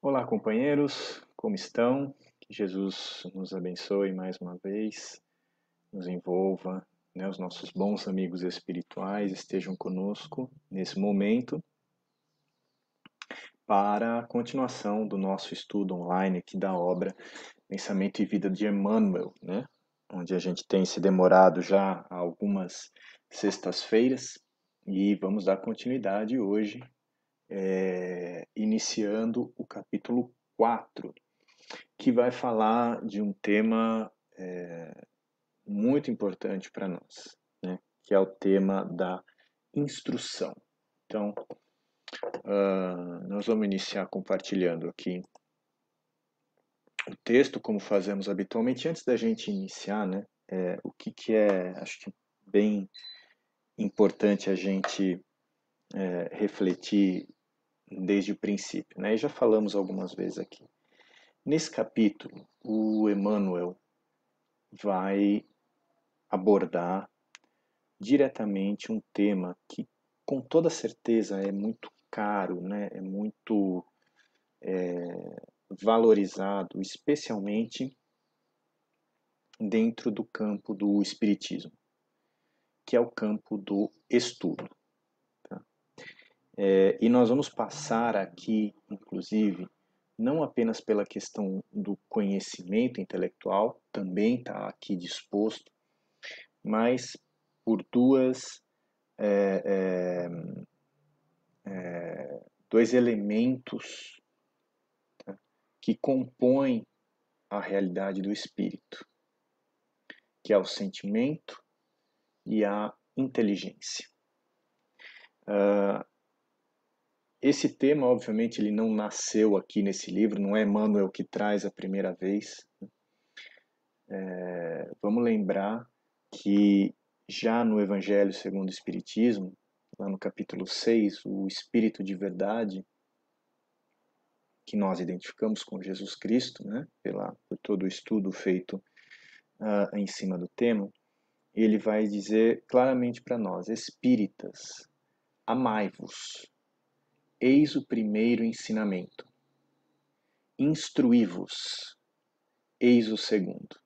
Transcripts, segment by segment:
Olá, companheiros, como estão? Que Jesus nos abençoe mais uma vez, nos envolva, né? os nossos bons amigos espirituais estejam conosco nesse momento para a continuação do nosso estudo online aqui da obra Pensamento e Vida de Emmanuel, né? onde a gente tem se demorado já algumas sextas-feiras e vamos dar continuidade hoje é, iniciando o capítulo 4, que vai falar de um tema é, muito importante para nós, né? que é o tema da instrução. Então, uh, nós vamos iniciar compartilhando aqui o texto, como fazemos habitualmente. Antes da gente iniciar, né, é, o que, que é, acho que, bem importante a gente é, refletir desde o princípio, né? E já falamos algumas vezes aqui. Nesse capítulo, o Emmanuel vai abordar diretamente um tema que, com toda certeza, é muito caro, né? É muito é, valorizado, especialmente dentro do campo do espiritismo, que é o campo do estudo. É, e nós vamos passar aqui, inclusive, não apenas pela questão do conhecimento intelectual, também está aqui disposto, mas por duas é, é, é, dois elementos tá, que compõem a realidade do espírito, que é o sentimento e a inteligência. Ah, esse tema, obviamente, ele não nasceu aqui nesse livro, não é Emmanuel que traz a primeira vez. Né? É, vamos lembrar que já no Evangelho segundo o Espiritismo, lá no capítulo 6, o Espírito de Verdade, que nós identificamos com Jesus Cristo, né, pela, por todo o estudo feito uh, em cima do tema, ele vai dizer claramente para nós: Espíritas, amai-vos Eis o primeiro ensinamento. Instruí-vos. Eis o segundo.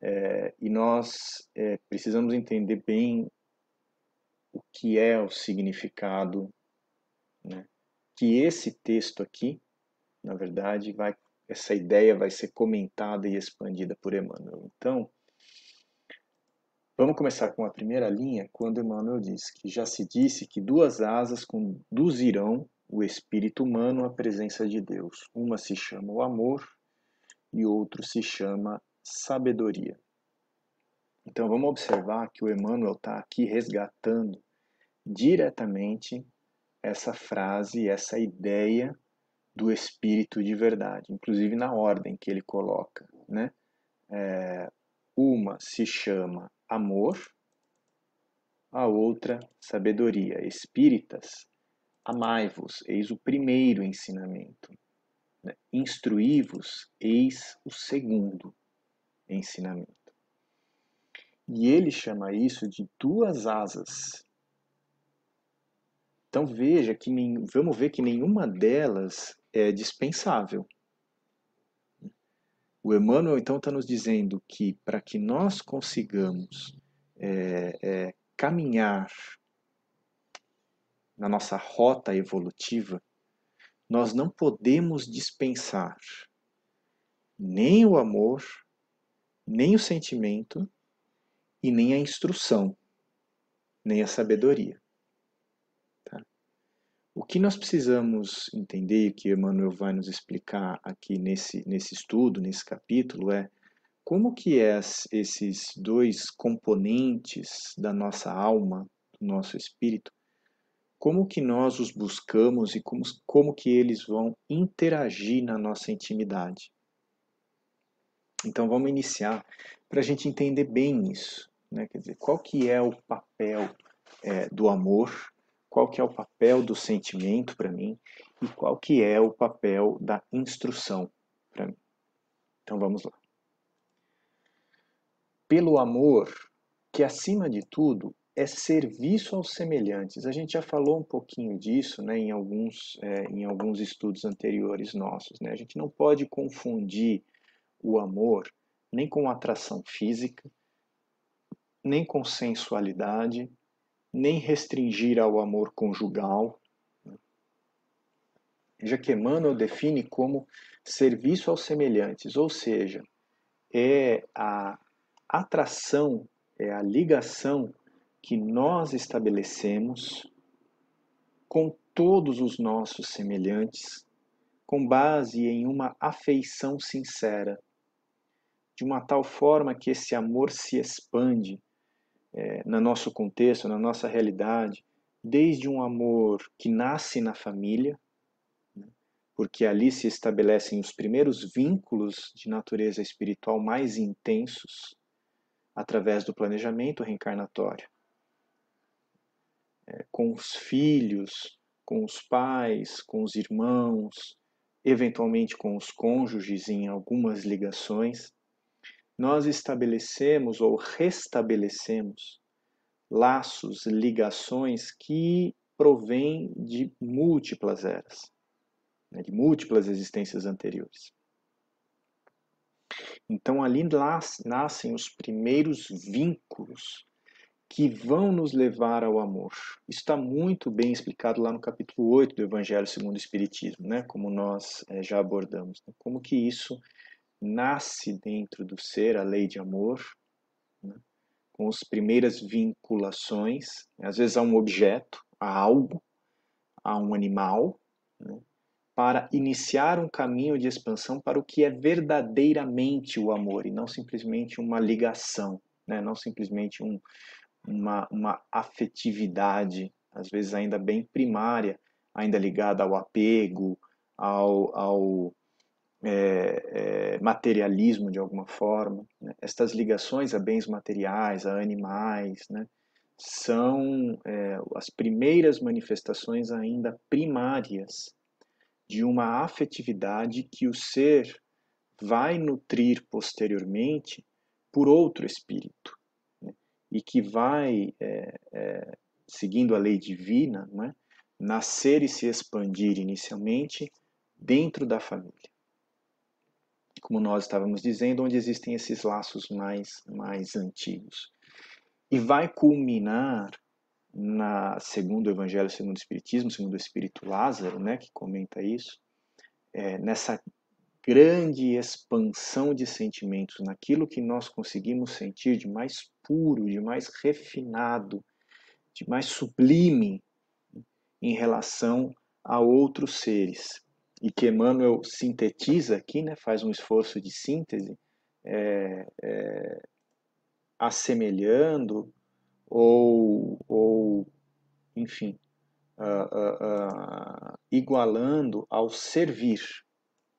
É, e nós é, precisamos entender bem o que é o significado, né? que esse texto aqui, na verdade, vai essa ideia vai ser comentada e expandida por Emmanuel. Então, Vamos começar com a primeira linha, quando Emmanuel diz que já se disse que duas asas conduzirão o espírito humano à presença de Deus. Uma se chama o amor e outro se chama sabedoria. Então vamos observar que o Emmanuel está aqui resgatando diretamente essa frase, essa ideia do espírito de verdade, inclusive na ordem que ele coloca, né? É, uma se chama amor, a outra, sabedoria. Espíritas, amai-vos, eis o primeiro ensinamento. Né? Instruí-vos, eis o segundo ensinamento. E ele chama isso de duas asas. Então veja que nem, vamos ver que nenhuma delas é dispensável. O Emmanuel então está nos dizendo que para que nós consigamos é, é, caminhar na nossa rota evolutiva, nós não podemos dispensar nem o amor, nem o sentimento e nem a instrução, nem a sabedoria. O que nós precisamos entender, e que Emmanuel vai nos explicar aqui nesse, nesse estudo, nesse capítulo, é como que esses dois componentes da nossa alma, do nosso espírito, como que nós os buscamos e como, como que eles vão interagir na nossa intimidade. Então vamos iniciar para a gente entender bem isso. Né? Quer dizer, qual que é o papel é, do amor qual que é o papel do sentimento para mim e qual que é o papel da instrução para mim. Então vamos lá. Pelo amor, que acima de tudo é serviço aos semelhantes. A gente já falou um pouquinho disso né, em, alguns, é, em alguns estudos anteriores nossos. Né? A gente não pode confundir o amor nem com atração física, nem com sensualidade, nem restringir ao amor conjugal, né? já que Emmanuel define como serviço aos semelhantes, ou seja, é a atração, é a ligação que nós estabelecemos com todos os nossos semelhantes, com base em uma afeição sincera, de uma tal forma que esse amor se expande é, no nosso contexto, na nossa realidade, desde um amor que nasce na família, né, porque ali se estabelecem os primeiros vínculos de natureza espiritual mais intensos através do planejamento reencarnatório, é, com os filhos, com os pais, com os irmãos, eventualmente com os cônjuges em algumas ligações nós estabelecemos ou restabelecemos laços, ligações que provêm de múltiplas eras, né, de múltiplas existências anteriores. Então ali nascem os primeiros vínculos que vão nos levar ao amor. Isso está muito bem explicado lá no capítulo 8 do Evangelho segundo o Espiritismo, né? como nós é, já abordamos. Né? Como que isso nasce dentro do ser a lei de amor, né? com as primeiras vinculações, às vezes a um objeto, a algo, a um animal, né? para iniciar um caminho de expansão para o que é verdadeiramente o amor e não simplesmente uma ligação, né? não simplesmente um, uma, uma afetividade, às vezes ainda bem primária, ainda ligada ao apego, ao, ao é, é, materialismo de alguma forma. Né? Estas ligações a bens materiais, a animais, né? são é, as primeiras manifestações ainda primárias de uma afetividade que o ser vai nutrir posteriormente por outro espírito né? e que vai, é, é, seguindo a lei divina, né? nascer e se expandir inicialmente dentro da família como nós estávamos dizendo, onde existem esses laços mais, mais antigos. E vai culminar na segundo o Evangelho, segundo o Espiritismo, segundo o Espírito Lázaro, né, que comenta isso, é, nessa grande expansão de sentimentos, naquilo que nós conseguimos sentir de mais puro, de mais refinado, de mais sublime em relação a outros seres e que Emmanuel sintetiza aqui, né, faz um esforço de síntese, é, é, assemelhando ou, ou enfim, igualando ao servir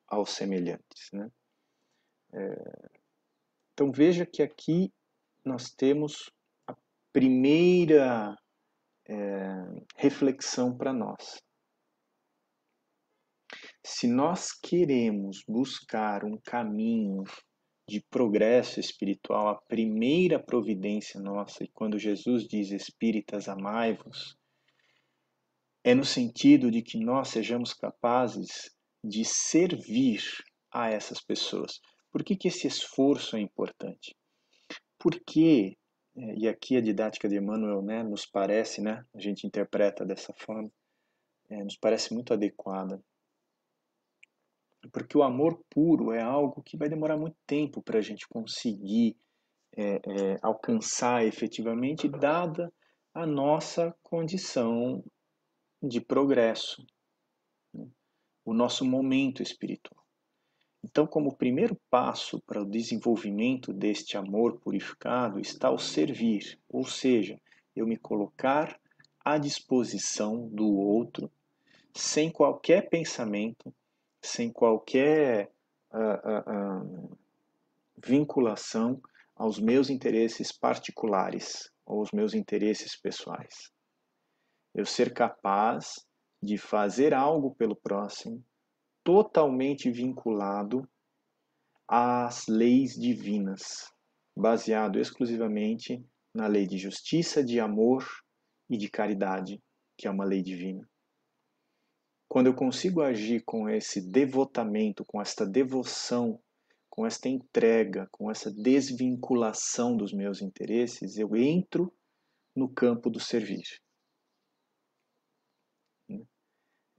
aos semelhantes. Né? É, então veja que aqui nós temos a primeira é, reflexão para nós. Se nós queremos buscar um caminho de progresso espiritual, a primeira providência nossa, e quando Jesus diz espíritas amai-vos, é no sentido de que nós sejamos capazes de servir a essas pessoas. Por que, que esse esforço é importante? Porque, eh, e aqui a didática de Emmanuel né, nos parece, né, a gente interpreta dessa forma, é, nos parece muito adequada, porque o amor puro é algo que vai demorar muito tempo para a gente conseguir é, é, alcançar efetivamente, dada a nossa condição de progresso, né? o nosso momento espiritual. Então, como primeiro passo para o desenvolvimento deste amor purificado está o servir, ou seja, eu me colocar à disposição do outro sem qualquer pensamento, sem qualquer uh, uh, uh, vinculação aos meus interesses particulares ou aos meus interesses pessoais. Eu ser capaz de fazer algo pelo próximo totalmente vinculado às leis divinas, baseado exclusivamente na lei de justiça, de amor e de caridade, que é uma lei divina. Quando eu consigo agir com esse devotamento, com esta devoção, com esta entrega, com essa desvinculação dos meus interesses, eu entro no campo do servir.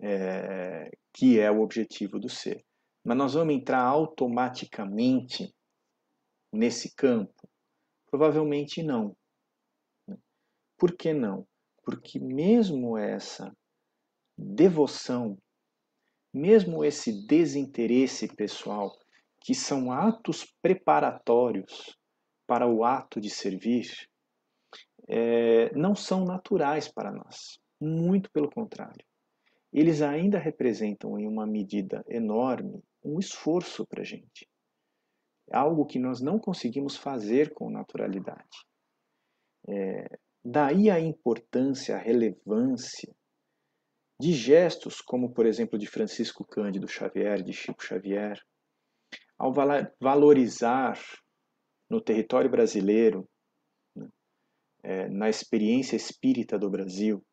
É, que é o objetivo do ser. Mas nós vamos entrar automaticamente nesse campo? Provavelmente não. Por que não? Porque mesmo essa devoção, mesmo esse desinteresse pessoal, que são atos preparatórios para o ato de servir, é, não são naturais para nós. Muito pelo contrário. Eles ainda representam, em uma medida enorme, um esforço para a gente. Algo que nós não conseguimos fazer com naturalidade. É, daí a importância, a relevância de gestos, como por exemplo de Francisco Cândido Xavier, de Chico Xavier, ao valorizar no território brasileiro, né, é, na experiência espírita do Brasil,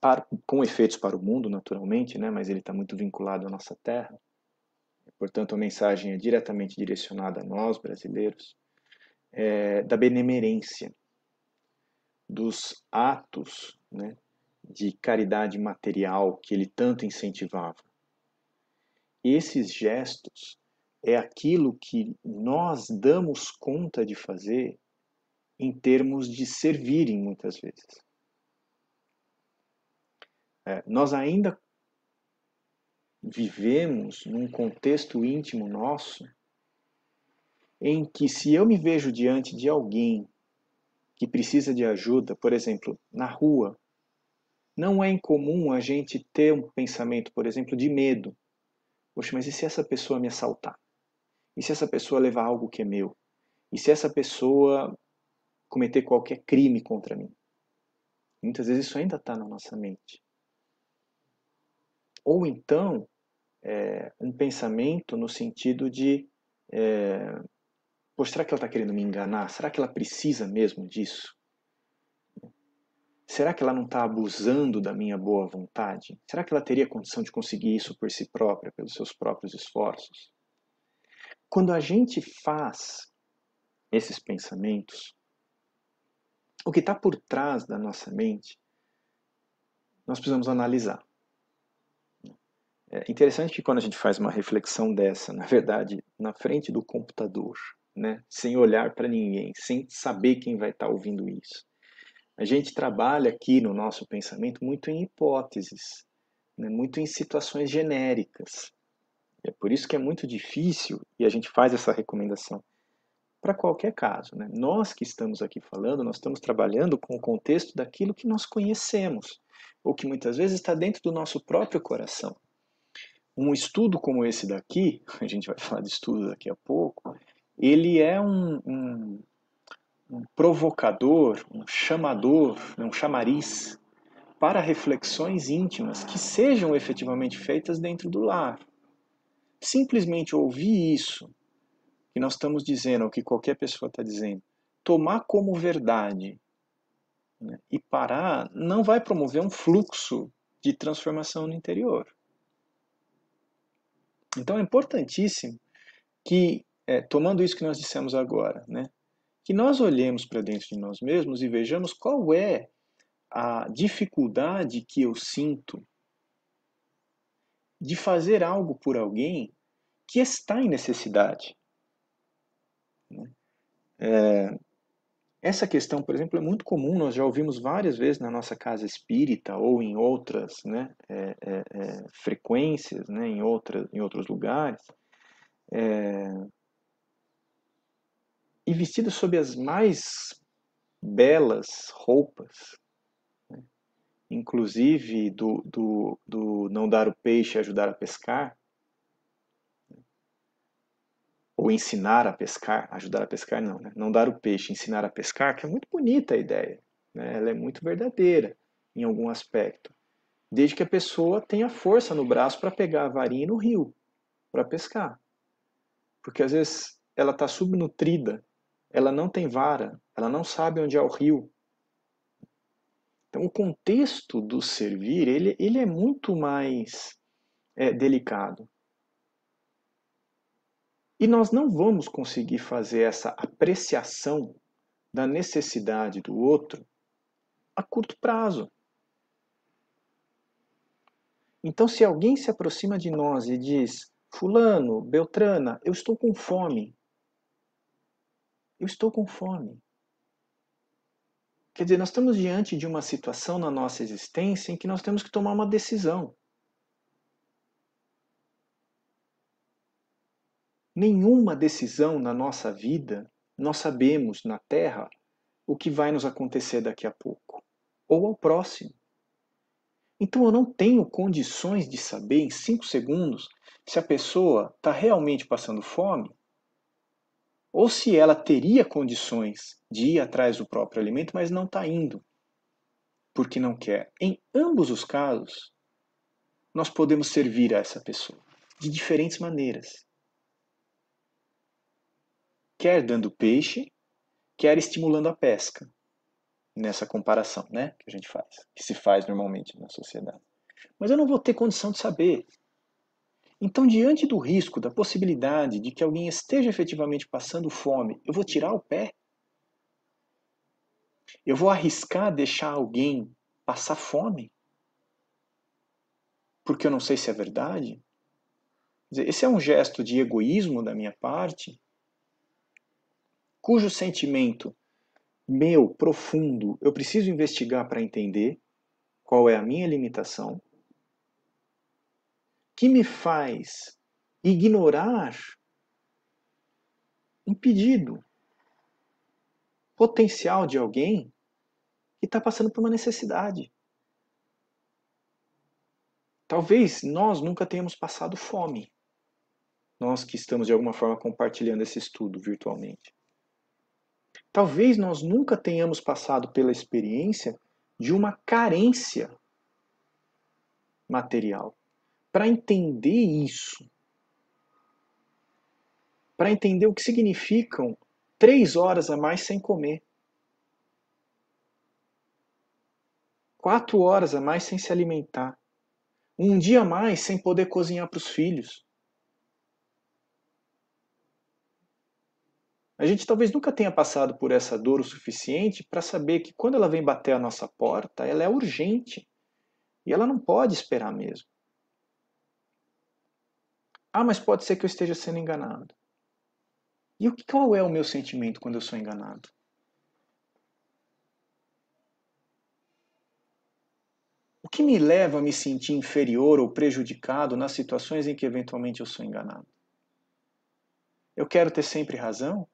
para, com efeitos para o mundo, naturalmente, né, mas ele está muito vinculado à nossa terra, portanto a mensagem é diretamente direcionada a nós, brasileiros, é, da benemerência, dos atos né, de caridade material que ele tanto incentivava. esses gestos é aquilo que nós damos conta de fazer em termos de servirem muitas vezes. É, nós ainda vivemos num contexto íntimo nosso em que se eu me vejo diante de alguém que precisa de ajuda, por exemplo, na rua, não é incomum a gente ter um pensamento, por exemplo, de medo. Poxa, mas e se essa pessoa me assaltar? E se essa pessoa levar algo que é meu? E se essa pessoa cometer qualquer crime contra mim? Muitas vezes isso ainda está na nossa mente. Ou então, é, um pensamento no sentido de: é, será que ela está querendo me enganar? Será que ela precisa mesmo disso? Será que ela não está abusando da minha boa vontade? Será que ela teria condição de conseguir isso por si própria, pelos seus próprios esforços? Quando a gente faz esses pensamentos, o que está por trás da nossa mente, nós precisamos analisar. É interessante que quando a gente faz uma reflexão dessa, na verdade, na frente do computador, né, sem olhar para ninguém, sem saber quem vai estar tá ouvindo isso, a gente trabalha aqui no nosso pensamento muito em hipóteses, né? muito em situações genéricas. É por isso que é muito difícil, e a gente faz essa recomendação para qualquer caso. Né? Nós que estamos aqui falando, nós estamos trabalhando com o contexto daquilo que nós conhecemos, ou que muitas vezes está dentro do nosso próprio coração. Um estudo como esse daqui, a gente vai falar de estudo daqui a pouco, ele é um, um, um provocador, um chamador, um chamariz para reflexões íntimas que sejam efetivamente feitas dentro do lar. Simplesmente ouvir isso, que nós estamos dizendo, ou que qualquer pessoa está dizendo, tomar como verdade né, e parar, não vai promover um fluxo de transformação no interior. Então é importantíssimo que, é, tomando isso que nós dissemos agora, né, que nós olhemos para dentro de nós mesmos e vejamos qual é a dificuldade que eu sinto de fazer algo por alguém que está em necessidade. Né? É, essa questão, por exemplo, é muito comum, nós já ouvimos várias vezes na nossa casa espírita ou em outras né, é, é, é frequências, né, em, outra, em outros lugares, é, e vestido sob as mais belas roupas, né? inclusive do, do, do não dar o peixe ajudar a pescar, né? ou ensinar a pescar, ajudar a pescar não, né? não dar o peixe, ensinar a pescar, que é muito bonita a ideia, né? ela é muito verdadeira em algum aspecto, desde que a pessoa tenha força no braço para pegar a varinha no rio, para pescar, porque às vezes ela está subnutrida ela não tem vara, ela não sabe onde é o rio. Então, o contexto do servir, ele, ele é muito mais é, delicado. E nós não vamos conseguir fazer essa apreciação da necessidade do outro a curto prazo. Então, se alguém se aproxima de nós e diz: Fulano, Beltrana, eu estou com fome, eu estou com fome. Quer dizer, nós estamos diante de uma situação na nossa existência em que nós temos que tomar uma decisão. Nenhuma decisão na nossa vida nós sabemos na Terra o que vai nos acontecer daqui a pouco ou ao próximo. Então eu não tenho condições de saber em cinco segundos se a pessoa está realmente passando fome ou se ela teria condições de ir atrás do próprio alimento, mas não está indo, porque não quer. Em ambos os casos, nós podemos servir a essa pessoa de diferentes maneiras. Quer dando peixe, quer estimulando a pesca, nessa comparação né, que a gente faz, que se faz normalmente na sociedade. Mas eu não vou ter condição de saber então, diante do risco, da possibilidade de que alguém esteja efetivamente passando fome, eu vou tirar o pé? Eu vou arriscar deixar alguém passar fome? Porque eu não sei se é verdade? Esse é um gesto de egoísmo da minha parte, cujo sentimento meu, profundo, eu preciso investigar para entender qual é a minha limitação que me faz ignorar impedido potencial de alguém que está passando por uma necessidade. Talvez nós nunca tenhamos passado fome, nós que estamos de alguma forma compartilhando esse estudo virtualmente. Talvez nós nunca tenhamos passado pela experiência de uma carência material para entender isso, para entender o que significam três horas a mais sem comer, quatro horas a mais sem se alimentar, um dia a mais sem poder cozinhar para os filhos. A gente talvez nunca tenha passado por essa dor o suficiente para saber que quando ela vem bater a nossa porta, ela é urgente e ela não pode esperar mesmo. Ah, mas pode ser que eu esteja sendo enganado. E qual é o meu sentimento quando eu sou enganado? O que me leva a me sentir inferior ou prejudicado nas situações em que eventualmente eu sou enganado? Eu quero ter sempre razão?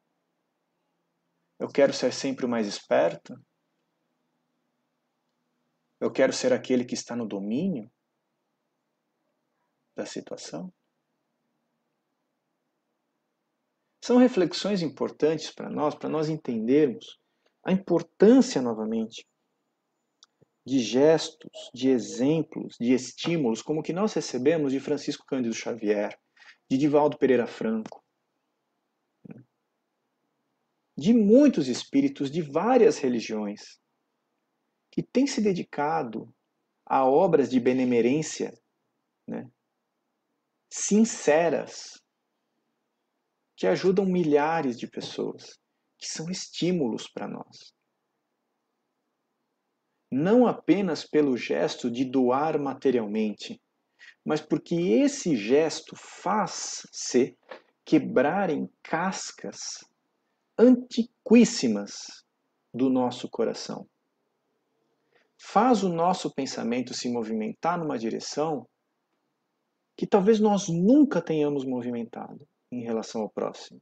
Eu quero ser sempre o mais esperto? Eu quero ser aquele que está no domínio da situação? São reflexões importantes para nós, para nós entendermos a importância novamente de gestos, de exemplos, de estímulos, como o que nós recebemos de Francisco Cândido Xavier, de Divaldo Pereira Franco, de muitos espíritos de várias religiões que têm se dedicado a obras de benemerência né, sinceras que ajudam milhares de pessoas, que são estímulos para nós. Não apenas pelo gesto de doar materialmente, mas porque esse gesto faz-se quebrarem cascas antiquíssimas do nosso coração. Faz o nosso pensamento se movimentar numa direção que talvez nós nunca tenhamos movimentado em relação ao próximo.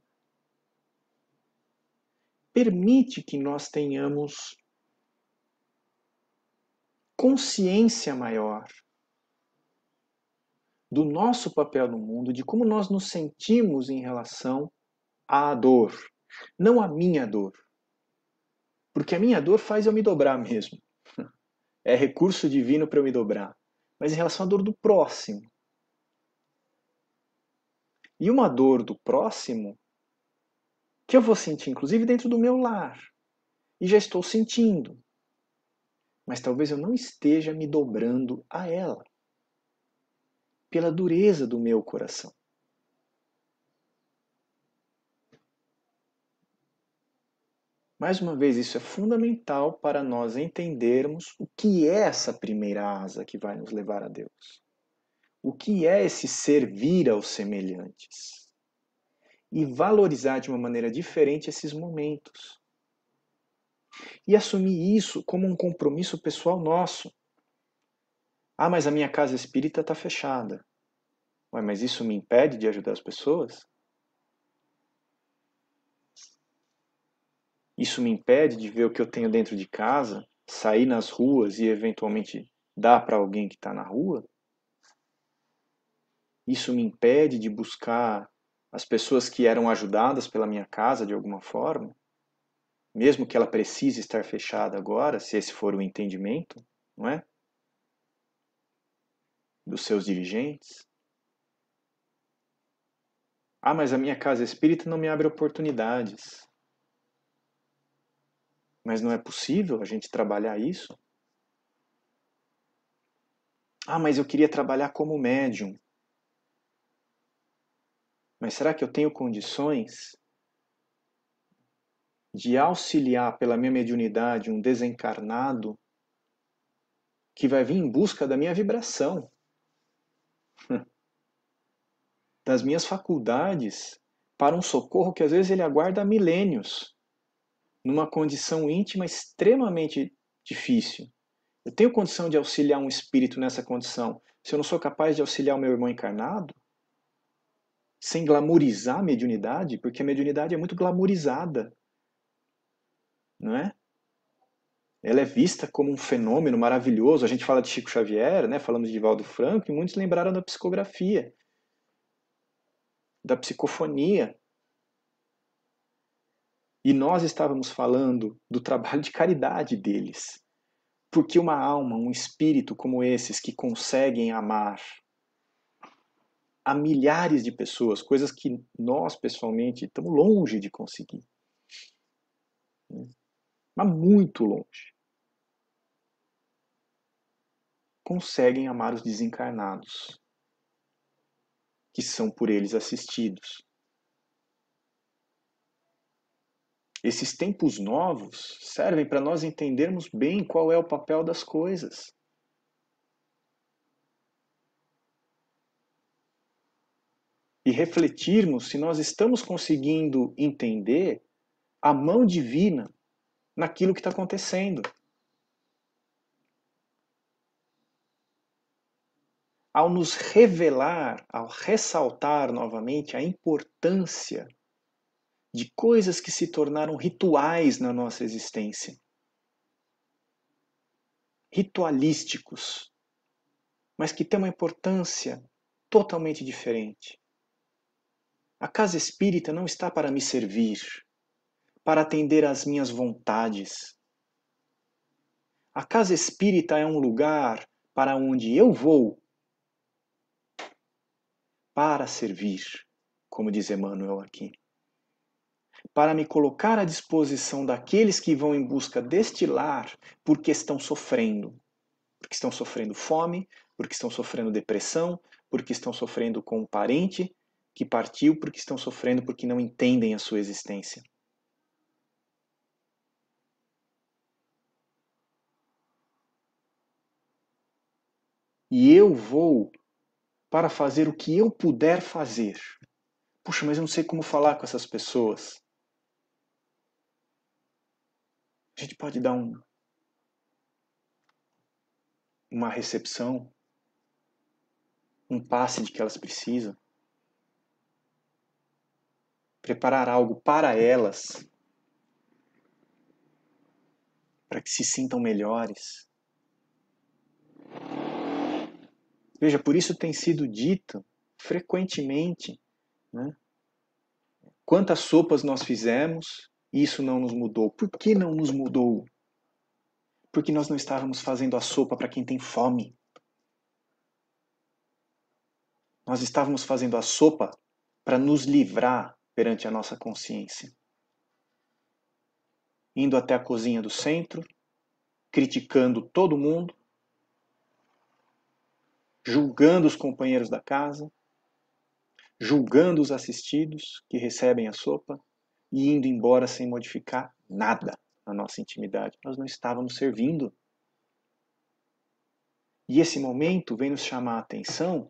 Permite que nós tenhamos consciência maior do nosso papel no mundo, de como nós nos sentimos em relação à dor, não à minha dor. Porque a minha dor faz eu me dobrar mesmo. É recurso divino para eu me dobrar. Mas em relação à dor do próximo, e uma dor do próximo que eu vou sentir, inclusive dentro do meu lar. E já estou sentindo. Mas talvez eu não esteja me dobrando a ela, pela dureza do meu coração. Mais uma vez, isso é fundamental para nós entendermos o que é essa primeira asa que vai nos levar a Deus o que é esse servir aos semelhantes e valorizar de uma maneira diferente esses momentos. E assumir isso como um compromisso pessoal nosso. Ah, mas a minha casa espírita está fechada. Ué, mas isso me impede de ajudar as pessoas? Isso me impede de ver o que eu tenho dentro de casa, sair nas ruas e eventualmente dar para alguém que está na rua? isso me impede de buscar as pessoas que eram ajudadas pela minha casa de alguma forma, mesmo que ela precise estar fechada agora, se esse for o entendimento, não é? Dos seus dirigentes. Ah, mas a minha casa espírita não me abre oportunidades. Mas não é possível a gente trabalhar isso? Ah, mas eu queria trabalhar como médium. Mas será que eu tenho condições de auxiliar pela minha mediunidade um desencarnado que vai vir em busca da minha vibração, das minhas faculdades, para um socorro que às vezes ele aguarda há milênios, numa condição íntima extremamente difícil. Eu tenho condição de auxiliar um espírito nessa condição se eu não sou capaz de auxiliar o meu irmão encarnado? sem glamorizar a mediunidade, porque a mediunidade é muito glamorizada, não é? Ela é vista como um fenômeno maravilhoso. A gente fala de Chico Xavier, né? falamos de Valdo Franco, e muitos lembraram da psicografia, da psicofonia. E nós estávamos falando do trabalho de caridade deles. Porque uma alma, um espírito como esses que conseguem amar, a milhares de pessoas, coisas que nós pessoalmente estamos longe de conseguir. Mas muito longe. Conseguem amar os desencarnados, que são por eles assistidos. Esses tempos novos servem para nós entendermos bem qual é o papel das coisas. e refletirmos se nós estamos conseguindo entender a mão divina naquilo que está acontecendo. Ao nos revelar, ao ressaltar novamente a importância de coisas que se tornaram rituais na nossa existência ritualísticos, mas que têm uma importância totalmente diferente. A casa espírita não está para me servir, para atender às minhas vontades. A casa espírita é um lugar para onde eu vou para servir, como diz Emmanuel aqui. Para me colocar à disposição daqueles que vão em busca deste lar porque estão sofrendo. Porque estão sofrendo fome, porque estão sofrendo depressão, porque estão sofrendo com um parente, que partiu porque estão sofrendo porque não entendem a sua existência. E eu vou para fazer o que eu puder fazer. Puxa, mas eu não sei como falar com essas pessoas. A gente pode dar um, uma recepção, um passe de que elas precisam preparar algo para elas, para que se sintam melhores. Veja, por isso tem sido dito frequentemente né? quantas sopas nós fizemos e isso não nos mudou. Por que não nos mudou? Porque nós não estávamos fazendo a sopa para quem tem fome. Nós estávamos fazendo a sopa para nos livrar perante a nossa consciência. Indo até a cozinha do centro, criticando todo mundo, julgando os companheiros da casa, julgando os assistidos que recebem a sopa e indo embora sem modificar nada na nossa intimidade. Nós não estávamos servindo. E esse momento vem nos chamar a atenção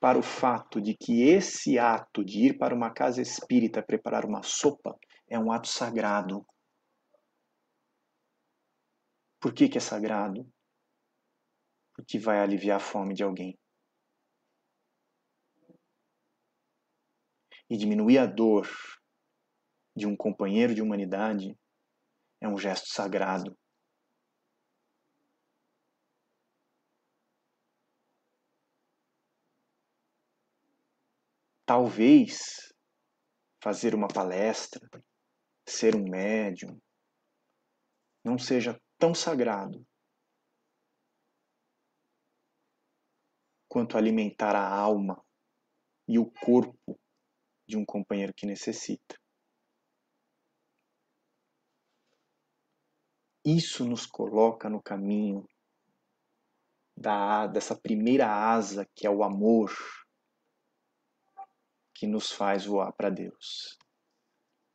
para o fato de que esse ato de ir para uma casa espírita preparar uma sopa é um ato sagrado. Por que, que é sagrado? Porque vai aliviar a fome de alguém. E diminuir a dor de um companheiro de humanidade é um gesto sagrado Talvez fazer uma palestra, ser um médium, não seja tão sagrado quanto alimentar a alma e o corpo de um companheiro que necessita. Isso nos coloca no caminho da, dessa primeira asa que é o amor, que nos faz voar para Deus,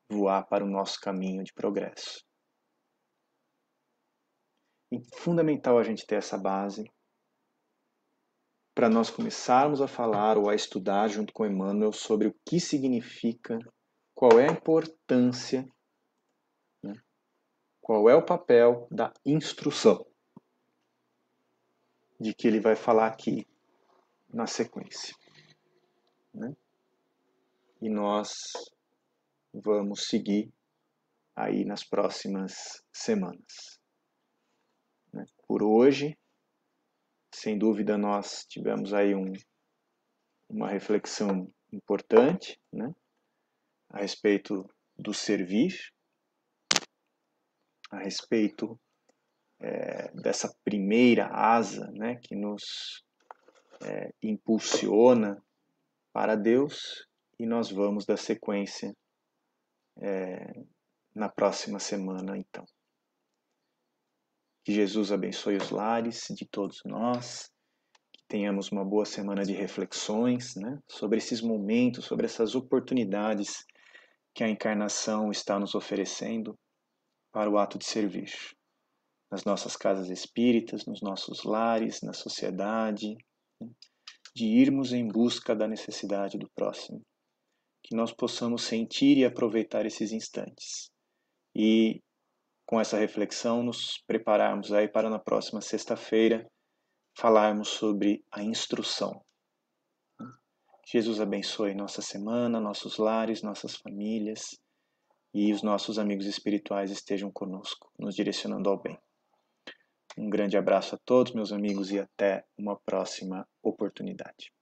voar para o nosso caminho de progresso. É fundamental a gente ter essa base para nós começarmos a falar ou a estudar junto com Emmanuel sobre o que significa, qual é a importância, né? qual é o papel da instrução, de que ele vai falar aqui na sequência. Né? e nós vamos seguir aí nas próximas semanas. Né? Por hoje, sem dúvida, nós tivemos aí um, uma reflexão importante né? a respeito do servir, a respeito é, dessa primeira asa né? que nos é, impulsiona para Deus e nós vamos dar sequência é, na próxima semana, então. Que Jesus abençoe os lares de todos nós, que tenhamos uma boa semana de reflexões né, sobre esses momentos, sobre essas oportunidades que a encarnação está nos oferecendo para o ato de serviço Nas nossas casas espíritas, nos nossos lares, na sociedade, né, de irmos em busca da necessidade do próximo que nós possamos sentir e aproveitar esses instantes. E com essa reflexão, nos prepararmos aí para na próxima sexta-feira falarmos sobre a instrução. Jesus abençoe nossa semana, nossos lares, nossas famílias e os nossos amigos espirituais estejam conosco, nos direcionando ao bem. Um grande abraço a todos, meus amigos, e até uma próxima oportunidade.